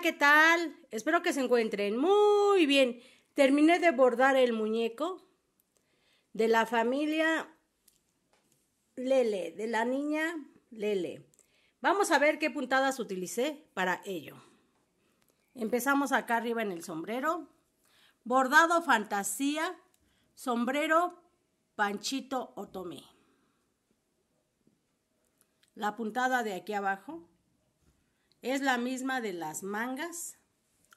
¿qué tal? Espero que se encuentren muy bien. Terminé de bordar el muñeco de la familia Lele, de la niña Lele. Vamos a ver qué puntadas utilicé para ello. Empezamos acá arriba en el sombrero. Bordado fantasía, sombrero panchito otomí. La puntada de aquí abajo es la misma de las mangas,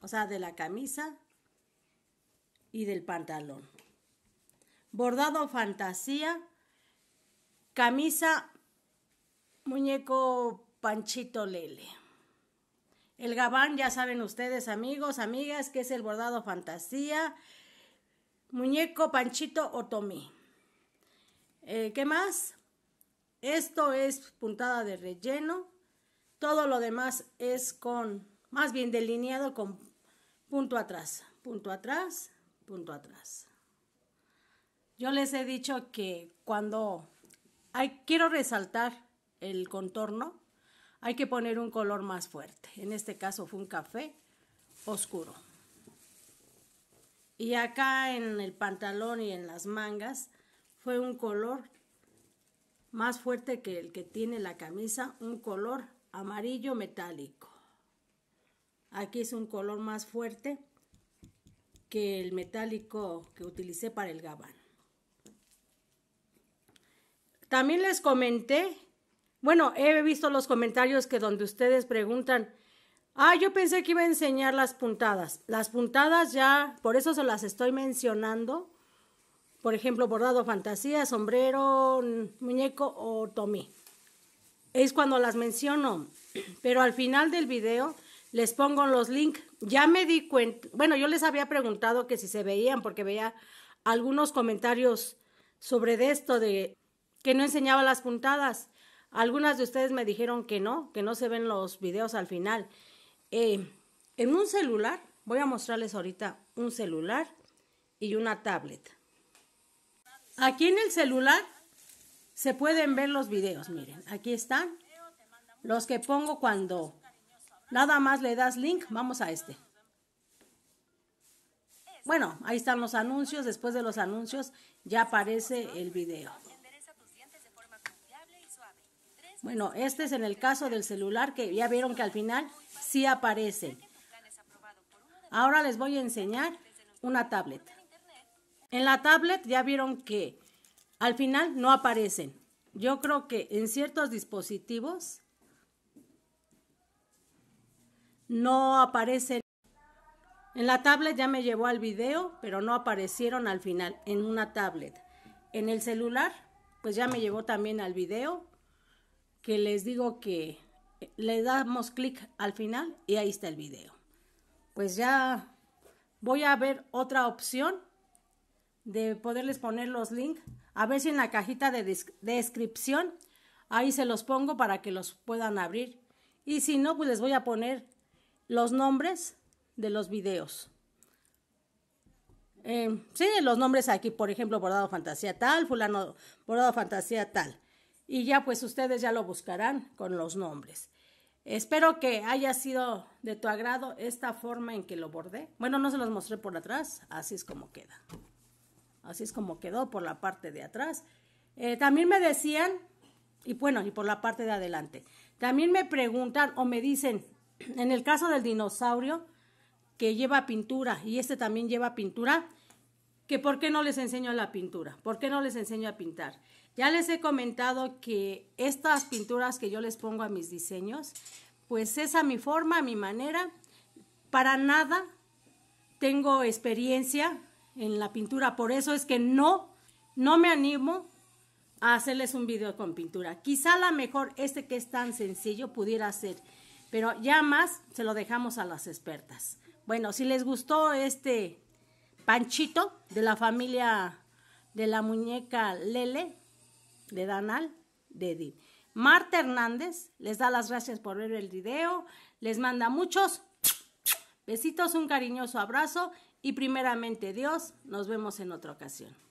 o sea, de la camisa y del pantalón. Bordado fantasía, camisa, muñeco Panchito Lele. El gabán, ya saben ustedes, amigos, amigas, que es el bordado fantasía, muñeco Panchito Otomí. Eh, ¿Qué más? Esto es puntada de relleno. Todo lo demás es con, más bien delineado con punto atrás, punto atrás, punto atrás. Yo les he dicho que cuando hay, quiero resaltar el contorno, hay que poner un color más fuerte. En este caso fue un café oscuro. Y acá en el pantalón y en las mangas fue un color más fuerte que el que tiene la camisa, un color amarillo metálico. Aquí es un color más fuerte que el metálico que utilicé para el gabán. También les comenté, bueno, he visto los comentarios que donde ustedes preguntan, ah, yo pensé que iba a enseñar las puntadas. Las puntadas ya, por eso se las estoy mencionando. Por ejemplo, bordado fantasía, sombrero, muñeco o tomí es cuando las menciono. Pero al final del video les pongo los links. Ya me di cuenta, bueno, yo les había preguntado que si se veían, porque veía algunos comentarios sobre esto, de que no enseñaba las puntadas. Algunas de ustedes me dijeron que no, que no se ven los videos al final. Eh, en un celular, voy a mostrarles ahorita un celular y una tablet. Aquí en el celular se pueden ver los videos, miren, aquí están. Los que pongo cuando nada más le das link, vamos a este. Bueno, ahí están los anuncios, después de los anuncios ya aparece el video. Bueno, este es en el caso del celular que ya vieron que al final sí aparece. Ahora les voy a enseñar una tablet. En la tablet ya vieron que al final no aparecen. Yo creo que en ciertos dispositivos no aparecen. En la tablet ya me llevó al video, pero no aparecieron al final en una tablet. En el celular, pues ya me llevó también al video, que les digo que le damos clic al final y ahí está el video. Pues ya voy a ver otra opción de poderles poner los links. A ver si en la cajita de descripción, ahí se los pongo para que los puedan abrir. Y si no, pues les voy a poner los nombres de los videos. Em, sí, los nombres aquí, por ejemplo, bordado fantasía tal, fulano bordado fantasía tal. Y ya pues ustedes ya lo buscarán con los nombres. Espero que haya sido de tu agrado esta forma en que lo bordé. Bueno, no se los mostré por atrás, así es como queda. Así es como quedó por la parte de atrás. Eh, también me decían, y bueno, y por la parte de adelante, también me preguntan o me dicen, en el caso del dinosaurio que lleva pintura, y este también lleva pintura, que por qué no les enseño la pintura, por qué no les enseño a pintar. Ya les he comentado que estas pinturas que yo les pongo a mis diseños, pues es a mi forma, a mi manera. Para nada tengo experiencia en la pintura. Por eso es que no, no me animo a hacerles un video con pintura. Quizá la mejor este que es tan sencillo pudiera ser, pero ya más se lo dejamos a las expertas. Bueno, si les gustó este panchito de la familia de la muñeca Lele, de Danal, de Edith. Marta Hernández les da las gracias por ver el video, les manda muchos Besitos, un cariñoso abrazo y primeramente Dios, nos vemos en otra ocasión.